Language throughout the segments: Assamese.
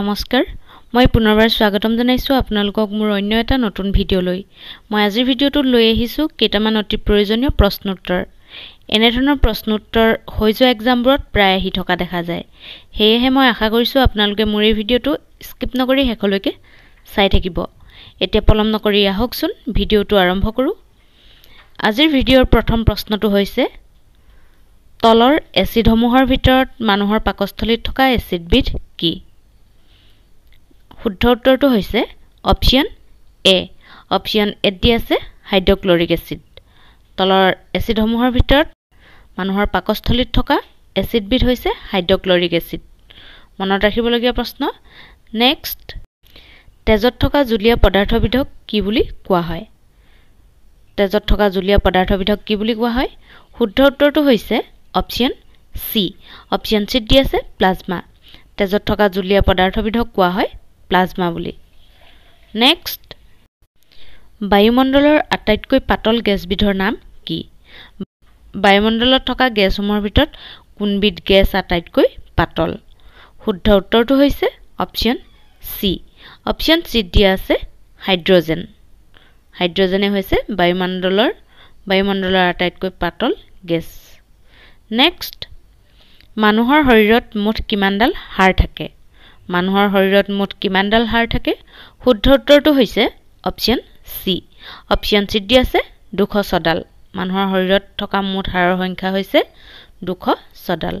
নমস্কাৰ মই পুনৰবাৰ স্বাগতম জনাইছোঁ আপোনালোকক মোৰ অন্য এটা নতুন ভিডিঅ'লৈ মই আজিৰ ভিডিঅ'টোত লৈ আহিছোঁ কেইটামান অতি প্ৰয়োজনীয় প্ৰশ্নোত্তৰ এনেধৰণৰ প্ৰশ্নোত্তৰ হৈ যোৱা এক্সামবোৰত প্ৰায় আহি থকা দেখা যায় সেয়েহে মই আশা কৰিছোঁ আপোনালোকে মোৰ এই ভিডিঅ'টো স্কিপ নকৰি শেষলৈকে চাই থাকিব এতিয়া পলম নকৰি আহকচোন ভিডিঅ'টো আৰম্ভ কৰোঁ আজিৰ ভিডিঅ'ৰ প্ৰথম প্ৰশ্নটো হৈছে তলৰ এচিডসমূহৰ ভিতৰত মানুহৰ পাকস্থলীত থকা এচিডবিধ কি শুদ্ধ উত্তৰটো হৈছে অপশ্যন এ অপশ্যন এত দি আছে হাইড্ৰক্লৰিক এচিড তলৰ এচিডসমূহৰ ভিতৰত মানুহৰ পাকস্থলীত থকা এচিডবিধ হৈছে হাইড্ৰক্লৰিক এচিড মনত ৰাখিবলগীয়া প্ৰশ্ন নেক্সট তেজত থকা জুলীয়া পদাৰ্থবিধক কি বুলি কোৱা হয় তেজত থকা জুলীয়া পদাৰ্থবিধক কি বুলি কোৱা হয় শুদ্ধ উত্তৰটো হৈছে অপশ্যন চি অপচন চিত দি আছে প্লাজমা তেজত থকা জুলীয়া পদাৰ্থবিধক কোৱা হয় প্লাজমা বুলি নেক্সট বায়ুমণ্ডলৰ আটাইতকৈ পাতল গেছবিধৰ নাম কি বায়ুমণ্ডলত থকা গেছসমূহৰ ভিতৰত কোনবিধ গেছ আটাইতকৈ পাতল শুদ্ধ উত্তৰটো হৈছে অপশ্যন চি অপশ্যন চিত দিয়া আছে হাইড্ৰজেন হাইড্ৰজেনে হৈছে বায়ুমণ্ডলৰ বায়ুমণ্ডলৰ আটাইতকৈ পাতল গেছ নেক্সট মানুহৰ শৰীৰত মুঠ কিমানডাল হাড় থাকে মানুহৰ শৰীৰত মুঠ কিমানডাল হাড় থাকে শুদ্ধ উত্তৰটো হৈছে অপশ্যন চি অপশ্যন চিত দি আছে দুশ ছডাল মানুহৰ শৰীৰত থকা মুঠ হাড়ৰ সংখ্যা হৈছে দুশ ছডাল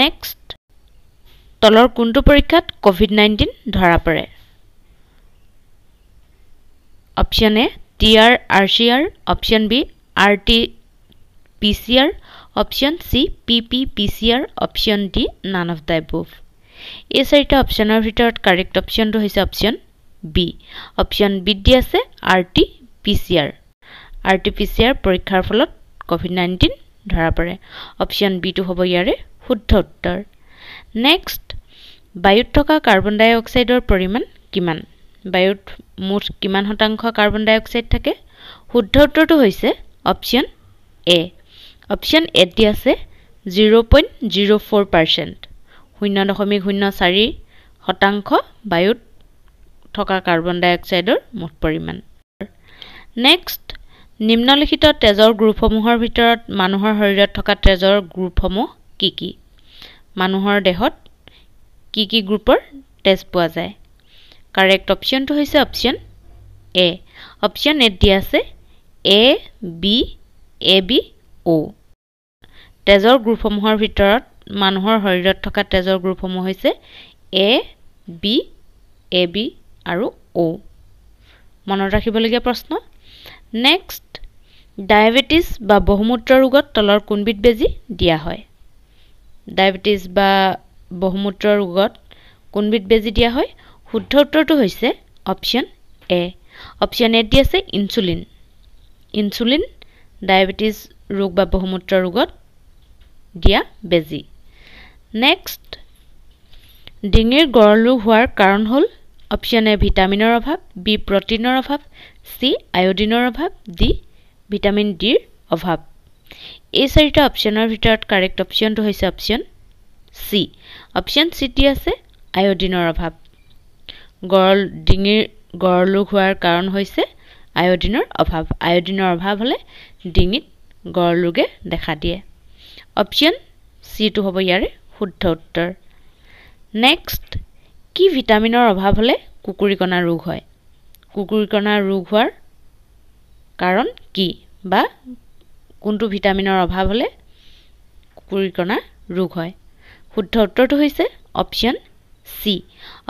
নেক্সট তলৰ কোনটো পৰীক্ষাত ক'ভিড নাইণ্টিন ধৰা পৰে option A T R R C R option B R T P C R option C P P P C R option D none of the above এই চাৰিটা অপশ্যনৰ ভিতৰত কাৰেক্ট অপশ্যনটো হৈছে অপশ্যন বি অপশ্যন বিত দি আছে R T P C R R T P C R পৰীক্ষাৰ ফলত ক'ভিড নাইণ্টিন ধৰা পৰে অপশ্যন বিটো হ'ব ইয়াৰে শুদ্ধ উত্তৰ নেক্সট বায়ুত থকা কাৰ্বন ডাই অক্সাইডৰ পৰিমাণ কিমান বায়ুত মুঠ কিমান শতাংশ কাৰ্বন ডাই অক্সাইড থাকে শুদ্ধ উত্তৰটো হৈছে অপশ্যন এ অপশ্যন এত দি আছে zero' point zero' four percent শূন্য দশমিক শূন্য চাৰি শতাংশ বায়ুত থকা কাৰ্বন ডাই অক্সাইডৰ মুঠ পৰিমাণ নেক্সট নিম্নলিখিত তেজৰ গ্ৰুপসমূহৰ ভিতৰত মানুহৰ শৰীৰত থকা তেজৰ গ্ৰুপসমূহ কি কি মানুহৰ দেহত কি কি গ্ৰুপৰ তেজ পোৱা যায় কাৰেক্ট অপশ্যনটো হৈছে অপশ্যন এ অপশ্যন এত দিয়া আছে এ বি এ বি অ' তেজৰ গ্ৰুপসমূহৰ ভিতৰত মানুহৰ শৰীৰত থকা তেজৰ গ্ৰুপসমূহ হৈছে এ বি এ বি আৰু অ' মনত ৰাখিবলগীয়া প্ৰশ্ন নেক্সট ডায়েবেটিছ বা বহুমূত্ৰ ৰোগত তলৰ কোনবিধ বেজী দিয়া হয় ডায়েবেটিছ বা বহুমূত্ৰ ৰোগত কোনবিধ বেজী দিয়া হয় শুদ্ধ উত্তৰটো হৈছে অপশ্যন এ অপশ্যন এ দি আছে ইনচুলিন ইনচুলিন ডায়েবেটিছ ৰোগ বা বহুমূত্ৰ ৰোগত দিয়া বেজী নেক্সট ডিঙিৰ গৰলো হোৱাৰ কাৰণ হ'ল অপশ্যন এ ভিটামিনৰ অভাৱ বি প্ৰটিনৰ অভাৱ চি আয়'ডিনৰ অভাৱ ডি ভিটামিন ডিৰ অভাৱ এই চাৰিটা অপশ্যনৰ ভিতৰত কাৰেক্ট অপশ্যনটো হৈছে অপশ্যন চি অপশ্যন চি টি আছে আয়'ডিনৰ অভাৱ গৰল ডিঙিৰ গৰলো হোৱাৰ কাৰণ হৈছে আয়'ডিনৰ অভাৱ আয়'ডিনৰ অভাৱ হ'লে ডিঙিত গড়লোগে দেখা দিয়ে অপশ্যন চিটো হ'ব ইয়াৰে শুদ্ধ উত্তৰ নেক্সট কি ভিটামিনৰ অভাৱ হ'লে কুকুৰীকণা ৰোগ হয় কুকুৰীকণা ৰোগ হোৱাৰ কাৰণ কি বা কোনটো ভিটামিনৰ অভাৱ হ'লে কুকুৰীকণা ৰোগ হয় শুদ্ধ উত্তৰটো হৈছে অপশ্যন চি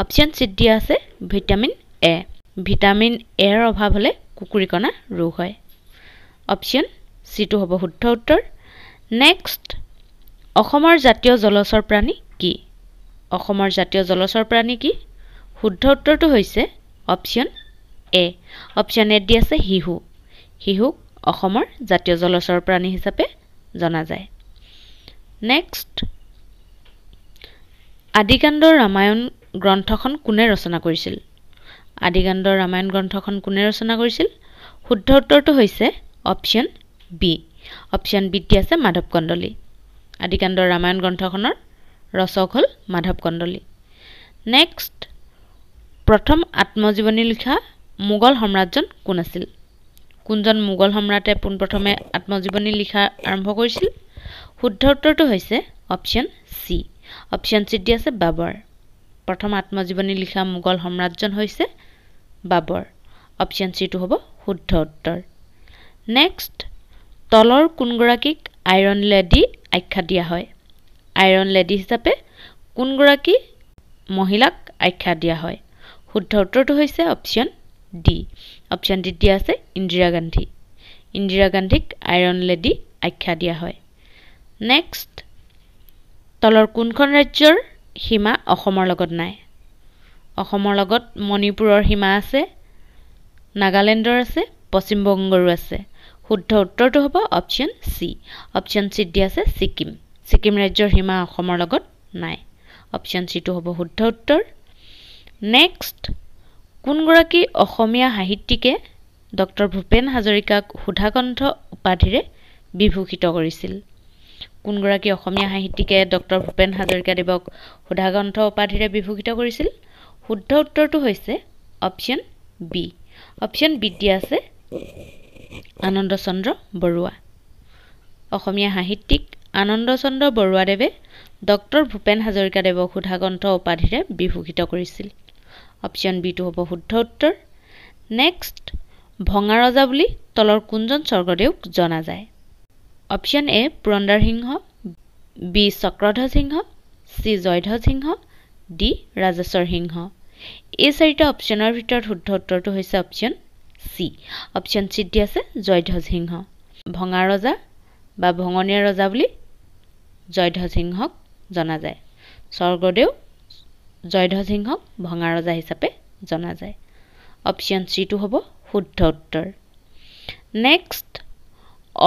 অপশ্যন চিত দিয়া আছে ভিটামিন এ ভিটামিন এৰ অভাৱ হ'লে কুকুৰীকণা ৰোগ হয় অপশ্যন চিটো হ'ব শুদ্ধ উত্তৰ নেক্সট অসমৰ জাতীয় জলচৰ প্ৰাণী কি অসমৰ জাতীয় জলচৰ প্ৰাণী কি শুদ্ধ উত্তৰটো হৈছে অপশ্যন এ অপশ্যন এত দি আছে শিহু শিহুক অসমৰ জাতীয় জলচৰ প্ৰাণী হিচাপে জনা যায় নেক্সট আদিকাণ্ডৰ ৰামায়ণ গ্ৰন্থখন কোনে ৰচনা কৰিছিল আদিকাণ্ড ৰামায়ণ গ্ৰন্থখন কোনে ৰচনা কৰিছিল শুদ্ধ উত্তৰটো হৈছে অপশ্যন বি অপশ্যন বিত দি আছে মাধৱ কন্দলী আদিকাণ্ডৰ ৰামায়ণ গ্ৰন্থখনৰ ৰচক হ'ল মাধৱ কন্দলী নেক্সট প্ৰথম আত্মজীৱনী লিখা মোগল সম্ৰাটজন কোন আছিল কোনজন মোগল সম্ৰাটে পোনপ্ৰথমে আত্মজীৱনী লিখা আৰম্ভ কৰিছিল শুদ্ধ উত্তৰটো হৈছে অপশ্যন চি অপশ্যন চিত দি আছে বাবৰ প্ৰথম আত্মজীৱনী লিখা মোগল সম্ৰাটজন হৈছে বাবৰ অপশ্যন চিটো হ'ব শুদ্ধ উত্তৰ নেক্সট তলৰ কোনগৰাকীক আইৰণ লেডি আখ্যা দিয়া হয় আইৰণ লেডি হিচাপে কোনগৰাকী মহিলাক আখ্যা দিয়া হয় শুদ্ধ উত্তৰটো হৈছে অপশ্যন ডি অপশ্যন ডিত দিয়া আছে ইন্দিৰা গান্ধী ইন্দিৰা গান্ধীক আইৰণ লেডি আখ্যা দিয়া হয় নেক্সট তলৰ কোনখন ৰাজ্যৰ সীমা অসমৰ লগত নাই অসমৰ লগত মণিপুৰৰ সীমা আছে নাগালেণ্ডৰ আছে পশ্চিমবংগৰো আছে শুদ্ধ উত্তৰটো হ'ব অপশ্যন চি অপশ্যন চিত দিয়া আছে ছিকিম ছিকিম ৰাজ্যৰ সীমা অসমৰ লগত নাই অপশ্যন চিটো হ'ব শুদ্ধ উত্তৰ নেক্সট কোনগৰাকী অসমীয়া সাহিত্যিকে ডক্টৰ ভূপেন হাজৰিকাক সুধাকণ্ঠ উপাধিৰে বিভূষিত কৰিছিল কোনগৰাকী অসমীয়া সাহিত্যিকে ডক্টৰ ভূপেন হাজৰিকাদেৱক সুধাকণ্ঠ উপাধিৰে বিভূষিত কৰিছিল শুদ্ধ উত্তৰটো হৈছে অপশ্যন বি অপশ্যন বিত দিয়া আছে আনন্দ চন্দ্ৰ বৰুৱা অসমীয়া সাহিত্যিক আনন্দ চন্দ্ৰ বৰুৱাদেৱে ডক্টৰ ভূপেন হাজৰিকাদেৱক সোধাগ্ৰন্থ উপাধিৰে বিভূষিত কৰিছিল অপশ্যন বিটো হ'ব শুদ্ধ উত্তৰ নেক্সট ভঙা ৰজা বুলি তলৰ কোনজন স্বৰ্গদেউক জনা যায় option A Purandar Singha B Chakradhwaj Singha C Jayadhwaj Singha D Rajeswar Singha এই চাৰিটা অপশ্যনৰ ভিতৰত শুদ্ধ উত্তৰটো হৈছে অপশ্যন চি অপশ্যন চিত দি আছে জয়ধ্বজ সিংহ ভঙা ৰজা বা ভঙনীয়া ৰজা বুলি জয়ধ্বজ সিংহক জনা যায় স্বৰ্গদেউ জয়ধ্বজ সিংহক ভঙা ৰজা হিচাপে জনা যায় অপশ্যন চিটো হ'ব শুদ্ধ উত্তৰ নেক্সট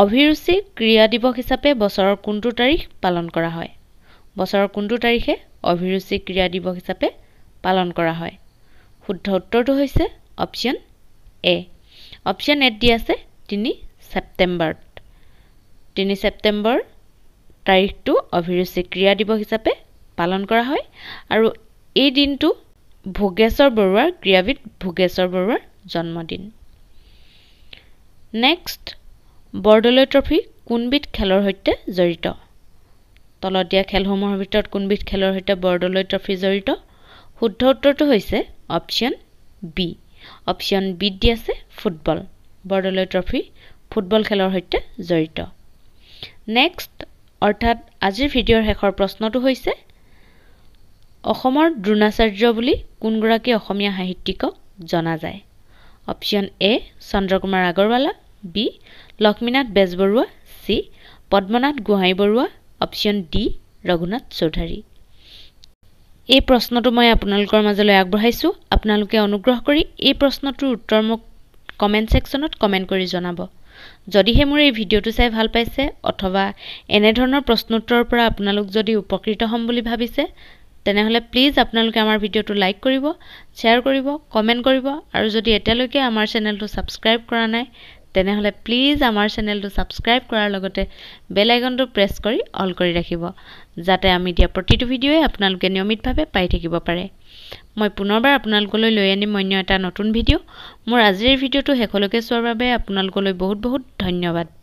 অভিৰুচি ক্ৰীড়া দিৱস হিচাপে বছৰৰ কোনটো তাৰিখ পালন কৰা হয় বছৰৰ কোনটো তাৰিখে অভিৰুচি ক্ৰীড়া দিৱস হিচাপে পালন কৰা হয় শুদ্ধ উত্তৰটো হৈছে অপশ্যন এ অপশ্যন এত দি আছে তিনি ছেপ্টেম্বৰত তিনি ছেপ্টেম্বৰ তাৰিখটো অভিৰুচি ক্ৰীড়া দিৱস হিচাপে পালন কৰা হয় আৰু এই দিনটো ভোগেশ্বৰ বৰুৱাৰ ক্ৰীড়াবিদ ভোগেশ্বৰ বৰুৱাৰ জন্মদিন নেক্সট বৰদলৈ ট্ৰফি কোনবিধ খেলৰ সৈতে জড়িত তলত দিয়া খেলসমূহৰ ভিতৰত কোনবিধ খেলৰ সৈতে বৰদলৈ ট্ৰফি জড়িত শুদ্ধ উত্তৰটো হৈছে অপশ্যন বি অপশ্যন বি দি আছে ফুটবল বৰদলৈ ট্ৰফি ফুটবল খেলৰ সৈতে জড়িত নেক্সট অৰ্থাৎ আজিৰ ভিডিঅ'ৰ শেষৰ প্ৰশ্নটো হৈছে অসমৰ দ্ৰোণাচাৰ্য বুলি কোনগৰাকী অসমীয়া সাহিত্যিকক জনা যায় option A Chandrakumar Agarwala B Lakshminath Bezbaroa C Padmanath Gohain Barua option D Raghunath Choudhary এই প্ৰশ্নটো মই আপোনালোকৰ মাজলৈ আগবঢ়াইছোঁ আপোনালোকে অনুগ্ৰহ কৰি এই প্ৰশ্নটোৰ উত্তৰ মোক কমেণ্ট ছেকশ্যনত কমেণ্ট কৰি জনাব যদিহে মোৰ এই ভিডিঅ'টো চাই ভাল পাইছে অথবা এনেধৰণৰ প্ৰশ্নোত্তৰৰ পৰা আপোনালোক যদি উপকৃত হ'ম বুলি ভাবিছে তেনেহ'লে প্লিজ আপোনালোকে আমাৰ ভিডিঅ'টো লাইক কৰিব শ্বেয়াৰ কৰিব কমেণ্ট কৰিব আৰু যদি এতিয়ালৈকে আমাৰ চেনেলটো ছাবস্ক্ৰাইব কৰা নাই তেনেহ'লে প্লিজ আমাৰ চেনেলটো ছাবস্ক্ৰাইব কৰাৰ লগতে বেল আইকনটো প্ৰেছ কৰি অল কৰি ৰাখিব যাতে আমি দিয়া প্ৰতিটো ভিডিঅ'ই আপোনালোকে নিয়মিতভাৱে পাই থাকিব পাৰে মই পুনৰবাৰ আপোনালোকলৈ লৈ আনিম অন্য এটা নতুন ভিডিঅ' মোৰ আজিৰ ভিডিঅ'টো শেষলৈকে চোৱাৰ বাবে আপোনালোকলৈ বহুত বহুত ধন্যবাদ